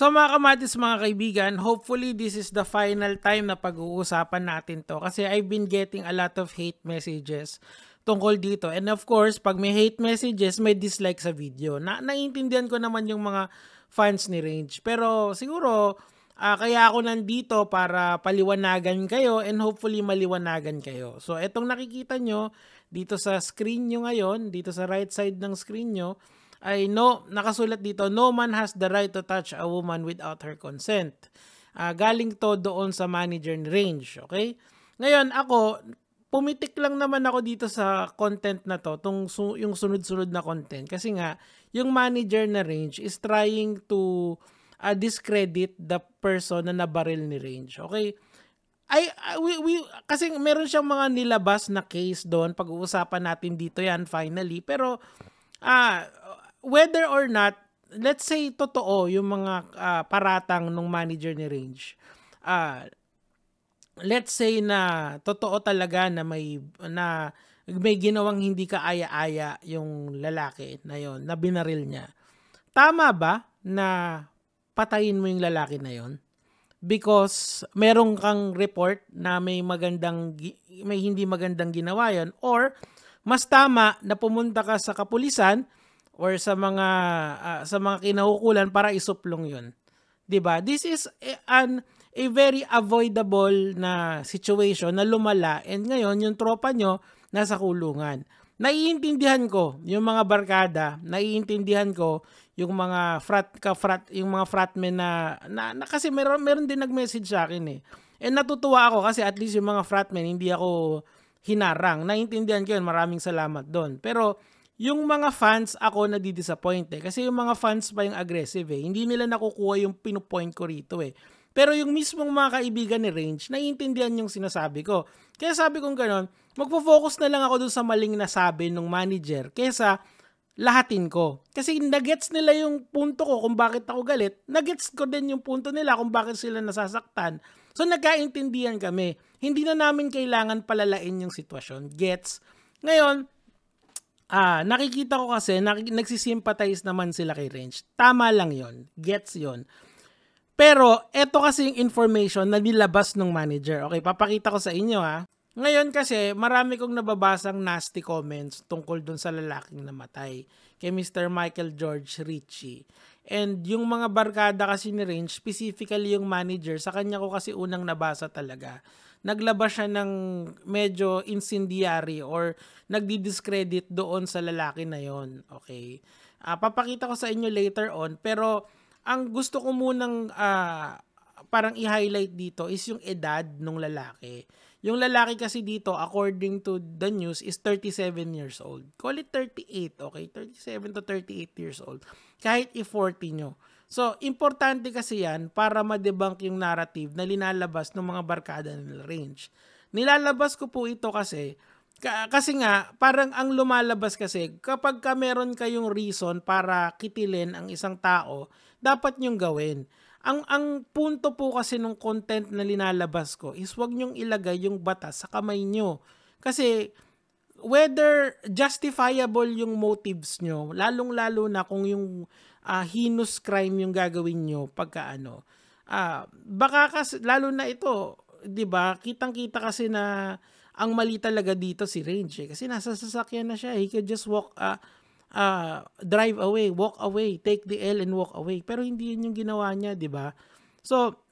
So mga kamatis, mga kaibigan, hopefully this is the final time na pag-uusapan natin to kasi I've been getting a lot of hate messages tungkol dito. And of course, pag may hate messages, may dislike sa video. Na naintindihan ko naman yung mga fans ni Range. Pero siguro, uh, kaya ako nandito para paliwanagan kayo and hopefully maliwanagan kayo. So etong nakikita nyo dito sa screen nyo ngayon, dito sa right side ng screen nyo, ay no, nakasulat dito, no man has the right to touch a woman without her consent. Uh, galing to doon sa manager range, okay? Ngayon, ako, pumitik lang naman ako dito sa content na to, tong su- yung sunod-sunod na content. Kasi nga, yung manager na range is trying to uh, discredit the person na nabaril ni range. Okay? Ay, ah, we, we, kasi meron siyang mga nilabas na case doon. Pag-uusapan natin dito yan, finally. Pero, ah, whether or not, let's say totoo yung mga uh, paratang ng manager ni Range. Uh, let's say na totoo talaga na may na may ginawang hindi kaaya-aya yung lalaki na yon na binaril niya. Tama ba na patayin mo yung lalaki na yon? Because merong kang report na may magandang may hindi magandang ginawa yon or mas tama na pumunta ka sa kapulisan or sa mga uh, sa mga kinahukulan para isuplong 'yun. 'Di ba? This is a, an a very avoidable na situation na lumala and ngayon yung tropa nyo nasa kulungan. Naiintindihan ko yung mga barkada, naiintindihan ko yung mga frat ka frat yung mga fratmen na, na, na kasi meron meron din nag-message sa akin eh. And natutuwa ako kasi at least yung mga fratmen hindi ako hinarang. Naiintindihan ko yun, maraming salamat doon. Pero yung mga fans ako na nadidisappoint eh. Kasi yung mga fans pa yung aggressive eh. Hindi nila nakukuha yung pinupoint ko rito eh. Pero yung mismong mga kaibigan ni Range, naiintindihan yung sinasabi ko. Kaya sabi kong ganun, magpo-focus na lang ako dun sa maling nasabi ng manager kesa lahatin ko. Kasi nagets nila yung punto ko kung bakit ako galit. Nagets ko din yung punto nila kung bakit sila nasasaktan. So nagkaintindihan kami. Hindi na namin kailangan palalain yung sitwasyon. Gets? Ngayon, Ah, nakikita ko kasi, nag- nagsisimpatize naman sila kay Range. Tama lang yon Gets yon Pero, eto kasi yung information na nilabas ng manager. Okay, papakita ko sa inyo ha. Ngayon kasi, marami kong nababasang nasty comments tungkol dun sa lalaking namatay kay Mr. Michael George Ritchie. And yung mga barkada kasi ni Range, specifically yung manager, sa kanya ko kasi unang nabasa talaga naglabas siya ng medyo incendiary or nagdi-discredit doon sa lalaki na yon. Okay? Uh, papakita ko sa inyo later on. Pero ang gusto ko munang uh, parang i-highlight dito is yung edad ng lalaki. Yung lalaki kasi dito, according to the news, is 37 years old. Call it 38, okay? 37 to 38 years old. Kahit i-40 nyo. So, importante kasi yan para madebunk yung narrative na linalabas ng mga barkada ng range. Nilalabas ko po ito kasi ka, kasi nga parang ang lumalabas kasi kapag ka meron kayong reason para kitilin ang isang tao, dapat niyong gawin. Ang ang punto po kasi ng content na linalabas ko is wag niyong ilagay yung batas sa kamay niyo. Kasi whether justifiable yung motives nyo, lalong-lalo na kung yung uh, heinous crime yung gagawin nyo pagka ano. Uh, baka kasi, lalo na ito, di ba, kitang-kita kasi na ang mali talaga dito si Range eh, kasi nasa sasakyan na siya. Eh. He could just walk, uh, uh, drive away, walk away, take the L and walk away. Pero hindi yun yung ginawa niya, di ba? So,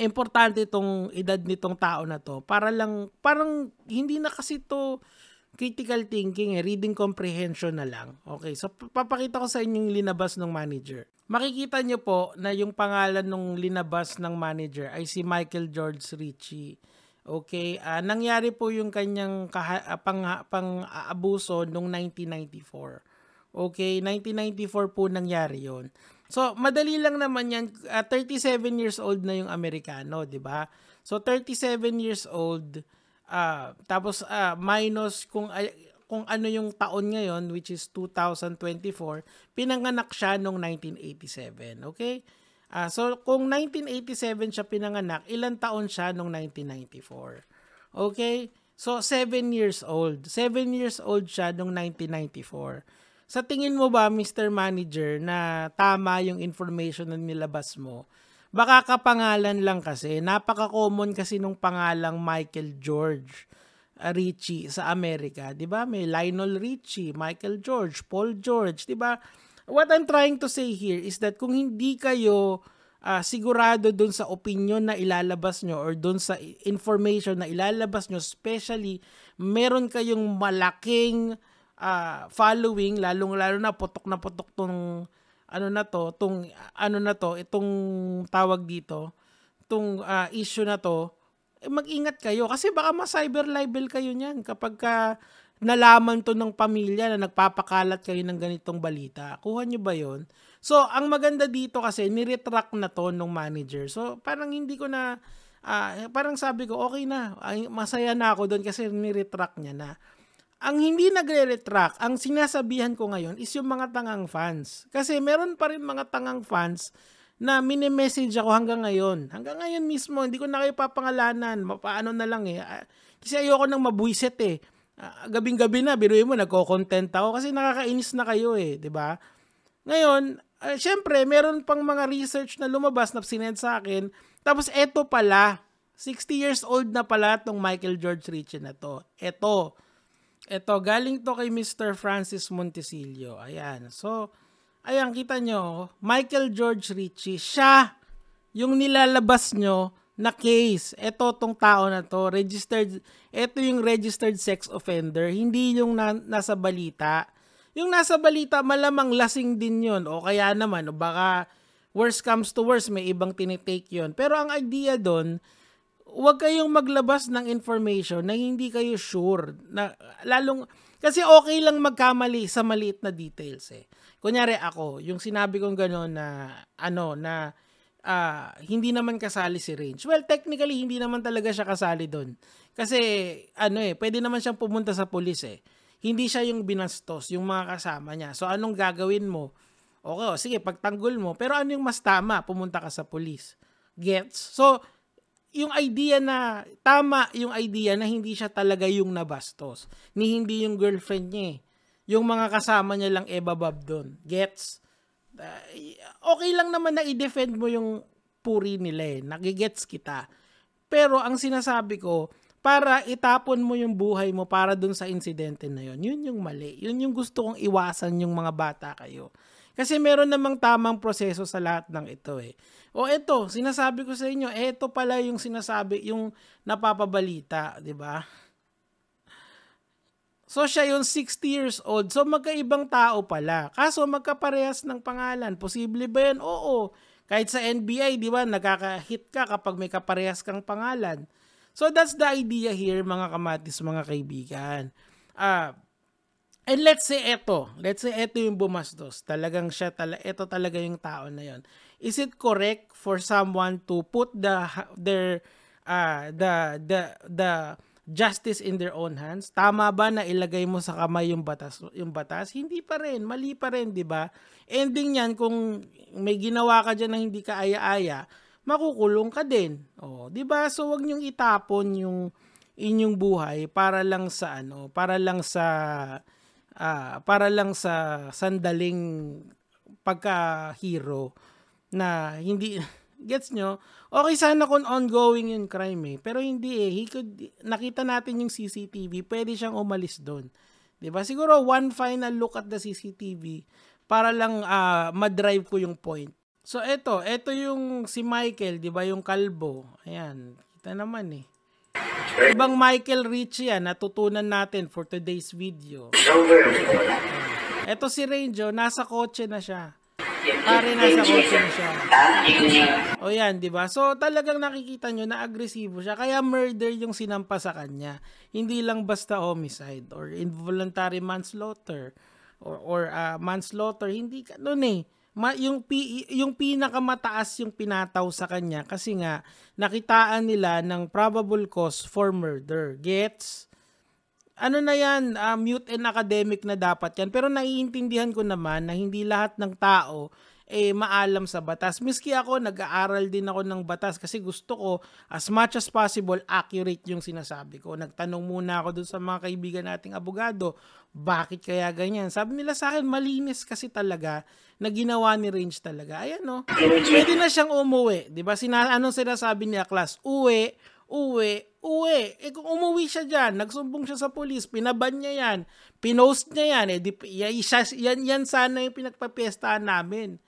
importante itong edad nitong tao na to para lang, parang hindi na kasi to critical thinking, eh, reading comprehension na lang. Okay, so papakita ko sa inyo yung linabas ng manager. Makikita nyo po na yung pangalan ng linabas ng manager ay si Michael George Ritchie. Okay, uh, nangyari po yung kanyang kaha- ah, pang pang-abuso noong 1994. Okay, 1994 po nangyari 'yon. So, madali lang naman 'yan. Uh, ah, 37 years old na yung Amerikano, 'di ba? So, 37 years old Uh, tapos uh, minus kung kung ano yung taon ngayon which is 2024, pinanganak siya noong 1987, okay? Uh, so kung 1987 siya pinanganak, ilang taon siya noong 1994? Okay? So 7 years old. 7 years old siya noong 1994. Sa tingin mo ba Mr. Manager na tama yung information na nilabas mo Baka kapangalan lang kasi. Napaka-common kasi nung pangalang Michael George ah, Richie sa Amerika. 'di ba? May Lionel Richie, Michael George, Paul George. 'di ba? What I'm trying to say here is that kung hindi kayo uh, sigurado dun sa opinion na ilalabas nyo or dun sa information na ilalabas nyo, especially meron kayong malaking uh, following, lalong-lalo na putok na putok tong ano na to, tong ano na to, itong tawag dito, tong uh, ah, issue na to, eh, mag-ingat kayo kasi baka ma-cyber libel kayo niyan kapag ka nalaman to ng pamilya na nagpapakalat kayo ng ganitong balita. Kuha niyo ba yon? So, ang maganda dito kasi, ni-retract na to ng manager. So, parang hindi ko na, uh, parang sabi ko, okay na, masaya na ako doon kasi ni-retract niya na ang hindi nagre-retract, ang sinasabihan ko ngayon is yung mga tangang fans. Kasi meron pa rin mga tangang fans na mini-message ako hanggang ngayon. Hanggang ngayon mismo, hindi ko na kayo papangalanan. Paano na lang eh. Ah, kasi ayoko nang mabuiset eh. Ah, gabing-gabi na, biruin mo, nagko-content ako kasi nakakainis na kayo eh. di ba? Ngayon, uh, syempre, meron pang mga research na lumabas na sinend sa akin. Tapos eto pala, 60 years old na pala tong Michael George Ritchie na to. Eto. Ito, galing to kay Mr. Francis Montesilio. Ayan. So, ayan, kita nyo, Michael George Ritchie, siya yung nilalabas nyo na case. Ito tong tao na to, registered, ito yung registered sex offender, hindi yung na, nasa balita. Yung nasa balita, malamang lasing din yon O kaya naman, o baka worst comes to worst, may ibang tinitake yon Pero ang idea doon, huwag kayong maglabas ng information na hindi kayo sure. Na, lalong, kasi okay lang magkamali sa maliit na details eh. Kunyari ako, yung sinabi kong gano'n na, ano, na uh, hindi naman kasali si Range. Well, technically, hindi naman talaga siya kasali doon. Kasi, ano eh, pwede naman siyang pumunta sa polis eh. Hindi siya yung binastos, yung mga kasama niya. So, anong gagawin mo? Okay, o, sige, pagtanggol mo. Pero ano yung mas tama? Pumunta ka sa polis. Gets? So, yung idea na tama yung idea na hindi siya talaga yung nabastos ni hindi yung girlfriend niya eh. yung mga kasama niya lang ebabab doon gets uh, okay lang naman na i-defend mo yung puri nila eh nagigets kita pero ang sinasabi ko para itapon mo yung buhay mo para doon sa insidente na yon yun yung mali yun yung gusto kong iwasan yung mga bata kayo kasi meron namang tamang proseso sa lahat ng ito eh. O ito, sinasabi ko sa inyo, ito pala yung sinasabi, yung napapabalita, di ba? So siya yung 60 years old. So magkaibang tao pala. Kaso magkaparehas ng pangalan. Posible ba yan? Oo. Kahit sa NBI, di ba, nagkakahit ka kapag may kaparehas kang pangalan. So that's the idea here mga kamatis, mga kaibigan. Ah, uh, And let's say eto, let's say eto yung bumastos. Talagang siya tala eto talaga yung tao na yon. Is it correct for someone to put the their uh, the the the justice in their own hands? Tama ba na ilagay mo sa kamay yung batas yung batas? Hindi pa rin, mali pa rin, 'di ba? Ending niyan kung may ginawa ka diyan na hindi ka aya-aya, makukulong ka din. Oh, 'di ba? So wag niyo itapon yung inyong buhay para lang sa ano, para lang sa uh, para lang sa sandaling pagka-hero na hindi gets nyo okay sana kung ongoing yung crime eh pero hindi eh he could nakita natin yung CCTV pwede siyang umalis doon 'di ba siguro one final look at the CCTV para lang uh, ma-drive ko yung point so eto eto yung si Michael 'di ba yung kalbo ayan kita naman eh Ibang Michael Richie yan, natutunan natin for today's video. Ito si Ranjo, nasa kotse na siya. Pare nasa kotse na siya. O yan, di ba? So talagang nakikita nyo na agresibo siya. Kaya murder yung sinampa sa kanya. Hindi lang basta homicide or involuntary manslaughter or, or uh, manslaughter. Hindi ka eh ma, yung pi, yung pinakamataas yung pinataw sa kanya kasi nga nakitaan nila ng probable cause for murder. Gets? Ano na yan, uh, mute and academic na dapat yan. Pero naiintindihan ko naman na hindi lahat ng tao eh, maalam sa batas. Miski ako, nag-aaral din ako ng batas kasi gusto ko as much as possible accurate yung sinasabi ko. Nagtanong muna ako dun sa mga kaibigan nating abogado, bakit kaya ganyan? Sabi nila sa akin, malinis kasi talaga na ginawa ni Range talaga. Ayan no, pwede na siyang umuwi. ba diba? Sina anong sinasabi niya class? Uwi, uwi, uwi. Eh kung umuwi siya dyan, nagsumbong siya sa polis, pinaban niya yan, pinost niya yan, eh, di, yan, yan sana yung pinagpapiestahan namin.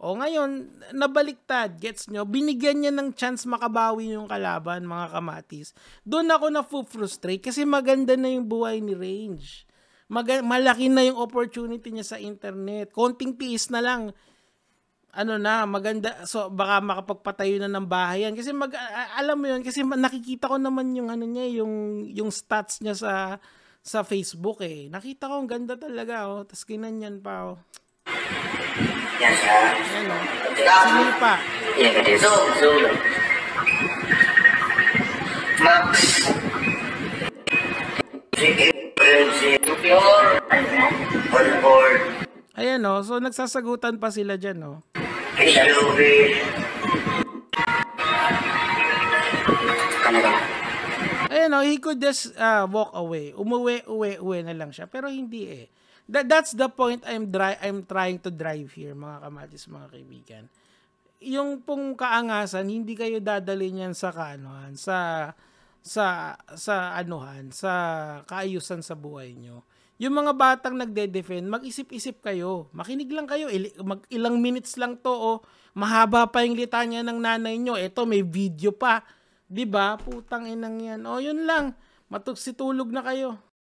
O ngayon, nabaliktad, gets nyo, binigyan niya ng chance makabawi yung kalaban, mga kamatis. Doon ako na frustrate kasi maganda na yung buhay ni Range. Mag- malaki na yung opportunity niya sa internet. Konting tiis na lang. Ano na, maganda. So, baka makapagpatayo na ng bahay yan. Kasi mag, alam mo yun, kasi nakikita ko naman yung ano niya, yung, yung stats niya sa sa Facebook eh. Nakita ko, ang ganda talaga. Oh. Tapos ganyan pa. Oh. Yan siya. Yan o. Sumili pa. Yan ka So, so. Max. Ayan o. Oh. So, nagsasagutan pa sila dyan o. Oh. Ayan o, oh. he could just uh, walk away. Umuwi, uwi, uwi na lang siya. Pero hindi eh. That, that's the point I'm, dry, I'm trying to drive here, mga kamatis, mga kaibigan. Yung pong kaangasan, hindi kayo dadalhin niyan sa kanuhan, sa sa sa anuhan, sa kaayusan sa buhay nyo. Yung mga batang nagde-defend, mag-isip-isip kayo. Makinig lang kayo. Il- mag ilang minutes lang to o oh. mahaba pa yung litanya ng nanay nyo. Ito, may video pa. 'Di ba? Putang inang yan. O, oh, yun lang. Matugsi tulog na kayo.